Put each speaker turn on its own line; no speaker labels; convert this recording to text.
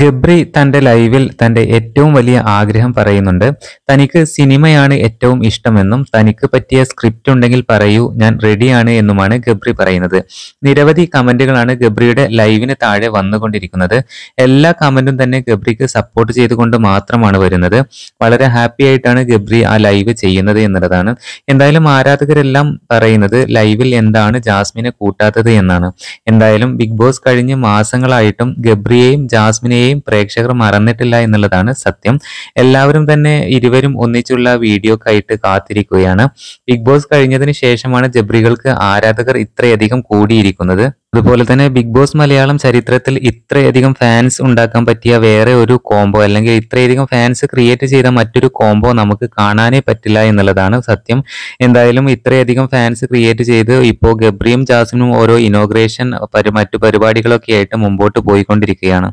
ഗബ്രി തന്റെ ലൈവിൽ തന്റെ ഏറ്റവും വലിയ ആഗ്രഹം പറയുന്നുണ്ട് തനിക്ക് സിനിമയാണ് ഏറ്റവും ഇഷ്ടമെന്നും തനിക്ക് പറ്റിയ സ്ക്രിപ്റ്റ് ഉണ്ടെങ്കിൽ പറയൂ ഞാൻ റെഡിയാണ് എന്നുമാണ് ഗബ്രി പറയുന്നത് നിരവധി കമന്റുകളാണ് ഗബ്രിയുടെ ലൈവിന് താഴെ വന്നുകൊണ്ടിരിക്കുന്നത് എല്ലാ കമന്റും തന്നെ ഗബ്രിക്ക് സപ്പോർട്ട് ചെയ്തുകൊണ്ട് മാത്രമാണ് വരുന്നത് വളരെ ഹാപ്പി ആയിട്ടാണ് ഗബ്രി ആ ലൈവ് ചെയ്യുന്നത് എന്നുള്ളതാണ് എന്തായാലും ആരാധകരെല്ലാം പറയുന്നത് ലൈവിൽ എന്താണ് ജാസ്മിനെ കൂട്ടാത്തത് എന്നാണ് എന്തായാലും ബിഗ് ബോസ് കഴിഞ്ഞ് മാസങ്ങളായിട്ടും ഗബ്രിയെയും ജാസ്മിനെ സിദ്ദിഖിനെയും പ്രേക്ഷകർ മറന്നിട്ടില്ല എന്നുള്ളതാണ് സത്യം എല്ലാവരും തന്നെ ഇരുവരും ഒന്നിച്ചുള്ള വീഡിയോക്കായിട്ട് കാത്തിരിക്കുകയാണ് ബിഗ് ബോസ് കഴിഞ്ഞതിന് ശേഷമാണ് ജബ്രികൾക്ക് ആരാധകർ ഇത്രയധികം കൂടിയിരിക്കുന്നത് അതുപോലെ തന്നെ ബിഗ് ബോസ് മലയാളം ചരിത്രത്തിൽ ഇത്രയധികം ഫാൻസ് ഉണ്ടാക്കാൻ പറ്റിയ വേറെ ഒരു കോംബോ അല്ലെങ്കിൽ ഇത്രയധികം ഫാൻസ് ക്രിയേറ്റ് ചെയ്ത മറ്റൊരു കോംബോ നമുക്ക് കാണാനേ പറ്റില്ല എന്നുള്ളതാണ് സത്യം എന്തായാലും ഇത്രയധികം ഫാൻസ് ക്രിയേറ്റ് ചെയ്ത് ഇപ്പോൾ ഗബ്രിയും ജാസിനും ഓരോ ഇനോഗ്രേഷൻ മറ്റു പരിപാടികളൊക്കെ ആയിട്ട് മുമ്പോട്ട് പോയിക്കൊണ്ടിരിക്കുകയാണ്